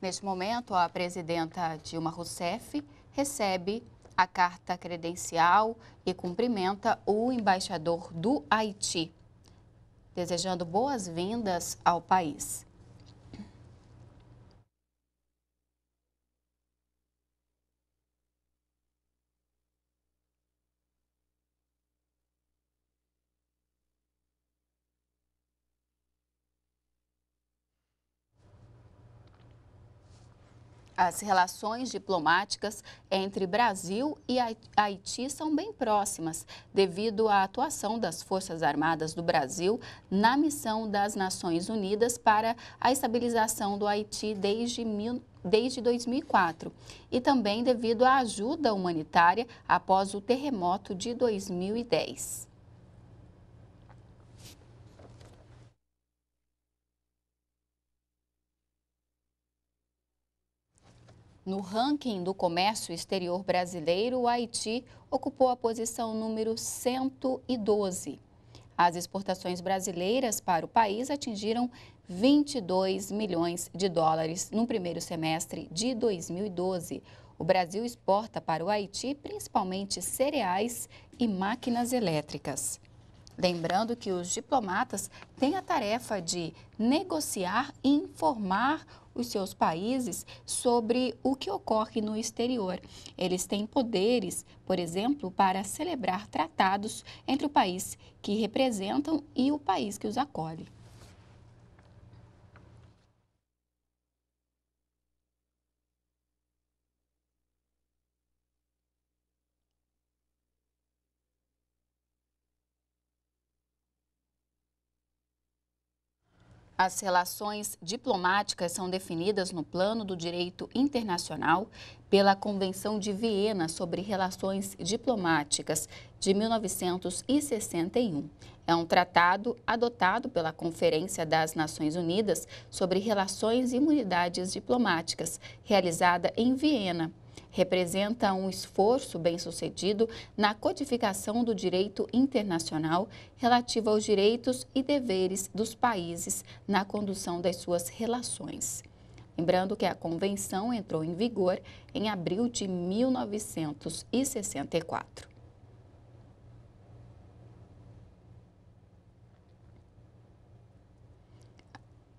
Neste momento, a presidenta Dilma Rousseff recebe a carta credencial e cumprimenta o embaixador do Haiti, desejando boas-vindas ao país. as relações diplomáticas entre Brasil e Haiti são bem próximas, devido à atuação das Forças Armadas do Brasil na missão das Nações Unidas para a estabilização do Haiti desde desde 2004 e também devido à ajuda humanitária após o terremoto de 2010. No ranking do comércio exterior brasileiro, o Haiti ocupou a posição número 112. As exportações brasileiras para o país atingiram 22 milhões de dólares no primeiro semestre de 2012. O Brasil exporta para o Haiti principalmente cereais e máquinas elétricas. Lembrando que os diplomatas têm a tarefa de negociar e informar os seus países sobre o que ocorre no exterior. Eles têm poderes, por exemplo, para celebrar tratados entre o país que representam e o país que os acolhe. As relações diplomáticas são definidas no plano do direito internacional pela Convenção de Viena sobre Relações Diplomáticas de 1961. É um tratado adotado pela Conferência das Nações Unidas sobre Relações e Imunidades Diplomáticas, realizada em Viena representa um esforço bem-sucedido na codificação do direito internacional relativo aos direitos e deveres dos países na condução das suas relações. Lembrando que a convenção entrou em vigor em abril de 1964.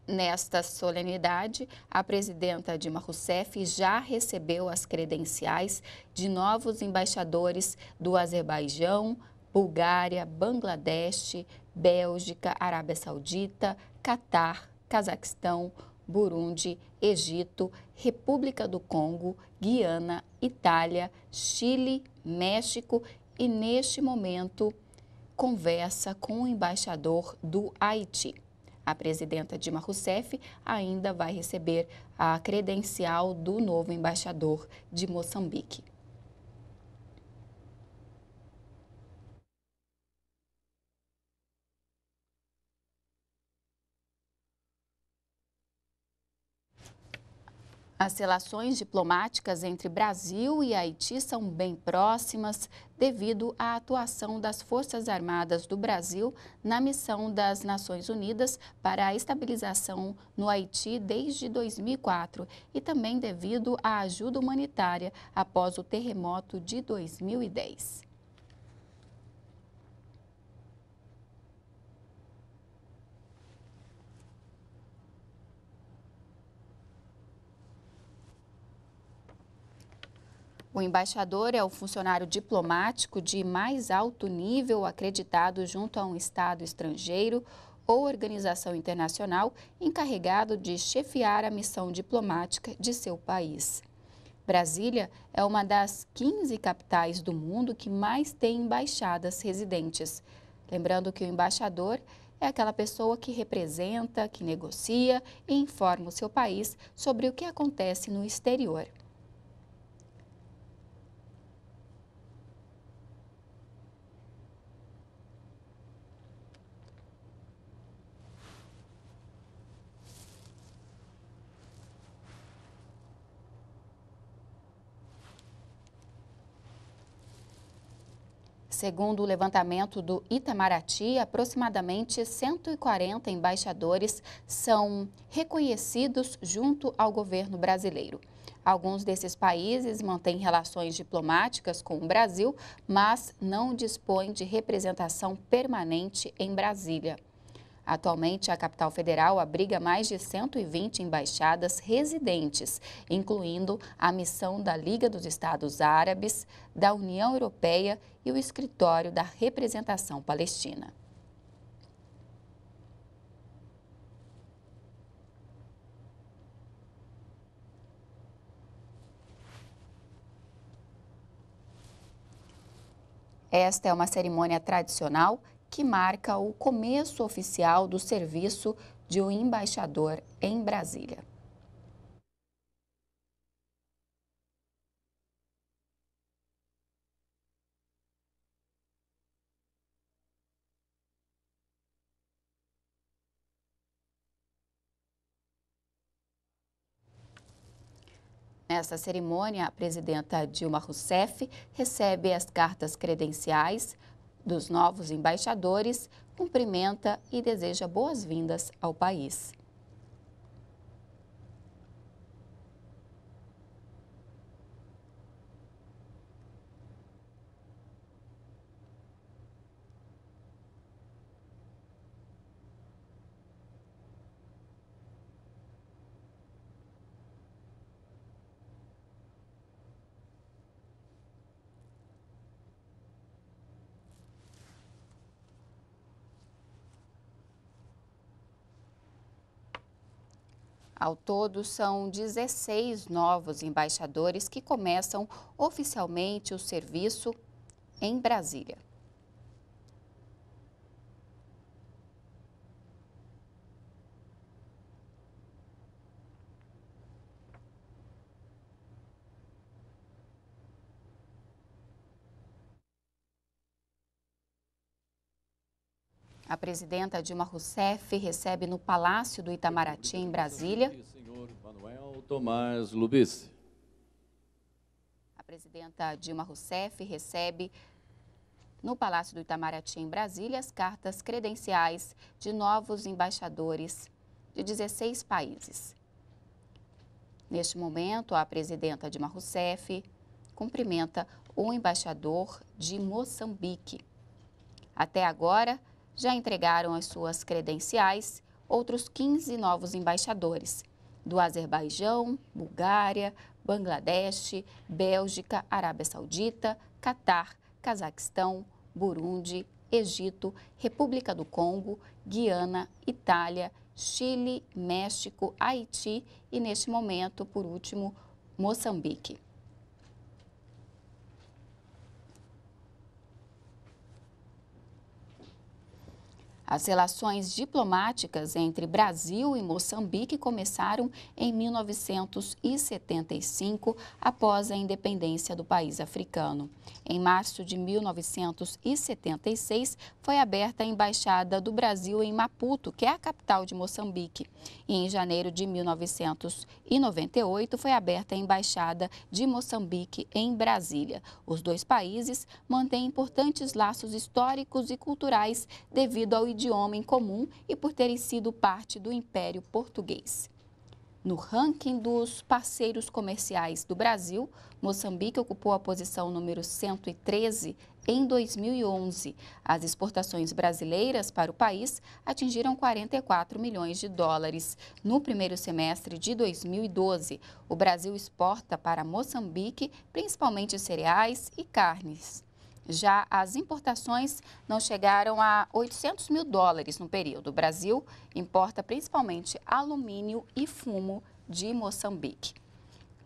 Nesta solenidade, a presidenta Dilma Rousseff já recebeu as credenciais de novos embaixadores do Azerbaijão, Bulgária, Bangladesh, Bélgica, Arábia Saudita, Catar, Cazaquistão, Burundi, Egito, República do Congo, Guiana, Itália, Chile, México e, neste momento, conversa com o embaixador do Haiti. A presidenta Dilma Rousseff ainda vai receber a credencial do novo embaixador de Moçambique. As relações diplomáticas entre Brasil e Haiti são bem próximas devido à atuação das Forças Armadas do Brasil na missão das Nações Unidas para a estabilização no Haiti desde 2004 e também devido à ajuda humanitária após o terremoto de 2010. O embaixador é o funcionário diplomático de mais alto nível acreditado junto a um Estado estrangeiro ou organização internacional encarregado de chefiar a missão diplomática de seu país. Brasília é uma das 15 capitais do mundo que mais tem embaixadas residentes. Lembrando que o embaixador é aquela pessoa que representa, que negocia e informa o seu país sobre o que acontece no exterior. Segundo o levantamento do Itamaraty, aproximadamente 140 embaixadores são reconhecidos junto ao governo brasileiro. Alguns desses países mantêm relações diplomáticas com o Brasil, mas não dispõem de representação permanente em Brasília. Atualmente, a capital federal abriga mais de 120 embaixadas residentes, incluindo a missão da Liga dos Estados Árabes, da União Europeia e o escritório da representação palestina. Esta é uma cerimônia tradicional que marca o começo oficial do serviço de um embaixador em Brasília. Nessa cerimônia, a presidenta Dilma Rousseff recebe as cartas credenciais dos novos embaixadores, cumprimenta e deseja boas-vindas ao país. Ao todo, são 16 novos embaixadores que começam oficialmente o serviço em Brasília. A presidenta Dilma Rousseff recebe no Palácio do Itamaraty, em Brasília. Senhor Manuel Tomás Lubice. A presidenta Dilma Rousseff recebe no Palácio do Itamaraty, em Brasília, as cartas credenciais de novos embaixadores de 16 países. Neste momento, a presidenta Dilma Rousseff cumprimenta o embaixador de Moçambique. Até agora, já entregaram as suas credenciais outros 15 novos embaixadores do Azerbaijão, Bulgária, Bangladesh, Bélgica, Arábia Saudita, Catar, Cazaquistão, Burundi, Egito, República do Congo, Guiana, Itália, Chile, México, Haiti e, neste momento, por último, Moçambique. As relações diplomáticas entre Brasil e Moçambique começaram em 1975, após a independência do país africano. Em março de 1976, foi aberta a Embaixada do Brasil em Maputo, que é a capital de Moçambique. E em janeiro de 1998, foi aberta a Embaixada de Moçambique em Brasília. Os dois países mantêm importantes laços históricos e culturais devido ao de homem comum e por terem sido parte do Império Português. No ranking dos parceiros comerciais do Brasil, Moçambique ocupou a posição número 113 em 2011. As exportações brasileiras para o país atingiram 44 milhões de dólares. No primeiro semestre de 2012, o Brasil exporta para Moçambique principalmente cereais e carnes. Já as importações não chegaram a 800 mil dólares no período. O Brasil importa principalmente alumínio e fumo de Moçambique.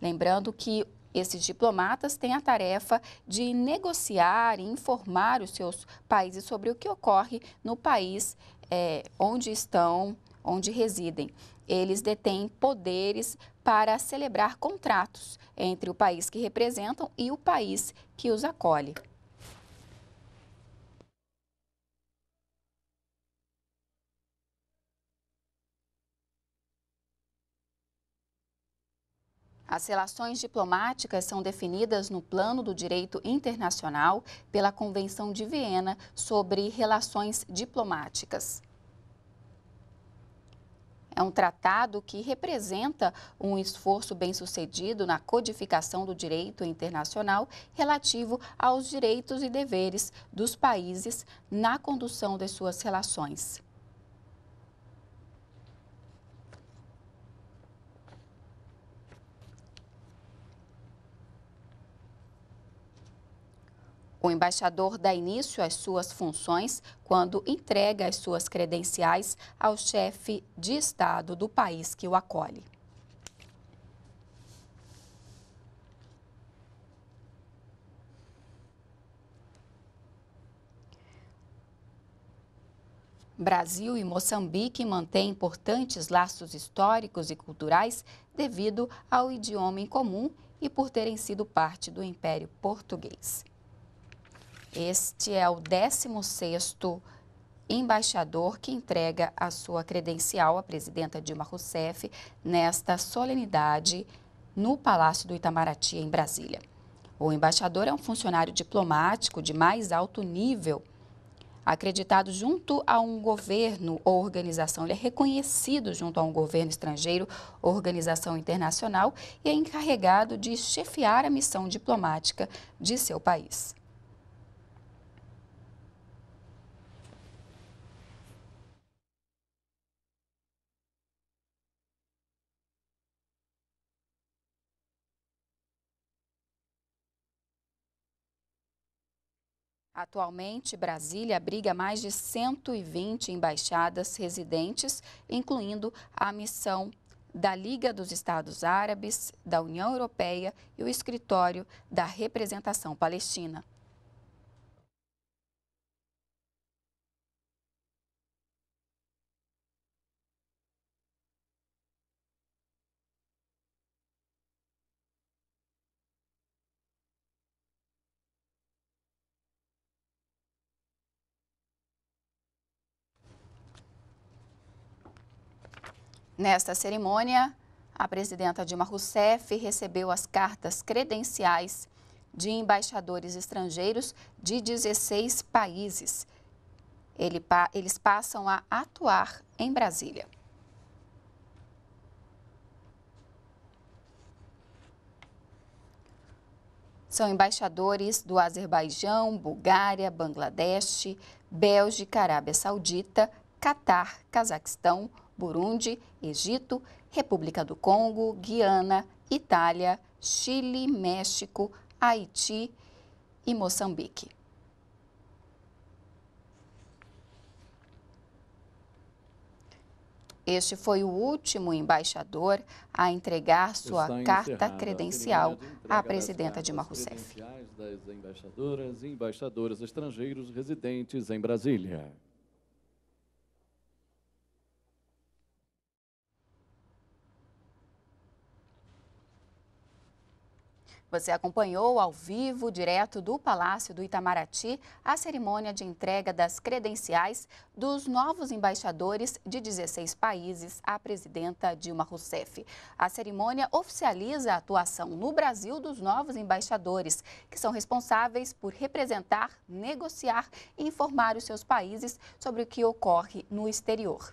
Lembrando que esses diplomatas têm a tarefa de negociar e informar os seus países sobre o que ocorre no país é, onde estão, onde residem. Eles detêm poderes para celebrar contratos entre o país que representam e o país que os acolhe. As relações diplomáticas são definidas no plano do direito internacional pela Convenção de Viena sobre Relações Diplomáticas. É um tratado que representa um esforço bem-sucedido na codificação do direito internacional relativo aos direitos e deveres dos países na condução das suas relações. O embaixador dá início às suas funções quando entrega as suas credenciais ao chefe de Estado do país que o acolhe. Brasil e Moçambique mantêm importantes laços históricos e culturais devido ao idioma em comum e por terem sido parte do Império Português. Este é o 16º embaixador que entrega a sua credencial à presidenta Dilma Rousseff nesta solenidade no Palácio do Itamaraty, em Brasília. O embaixador é um funcionário diplomático de mais alto nível, acreditado junto a um governo ou organização. Ele é reconhecido junto a um governo estrangeiro, organização internacional e é encarregado de chefiar a missão diplomática de seu país. Atualmente, Brasília abriga mais de 120 embaixadas residentes, incluindo a missão da Liga dos Estados Árabes, da União Europeia e o escritório da representação palestina. Nesta cerimônia, a presidenta Dilma Rousseff recebeu as cartas credenciais de embaixadores estrangeiros de 16 países. Eles passam a atuar em Brasília. São embaixadores do Azerbaijão, Bulgária, Bangladesh, Bélgica, Arábia Saudita, Catar, Cazaquistão, Burundi, Egito, República do Congo, Guiana, Itália, Chile, México, Haiti e Moçambique. Este foi o último embaixador a entregar sua Está carta credencial à presidenta Dilma Rousseff. Das embaixadoras e embaixadores estrangeiros residentes em Brasília. Você acompanhou ao vivo, direto do Palácio do Itamaraty, a cerimônia de entrega das credenciais dos novos embaixadores de 16 países à presidenta Dilma Rousseff. A cerimônia oficializa a atuação no Brasil dos novos embaixadores, que são responsáveis por representar, negociar e informar os seus países sobre o que ocorre no exterior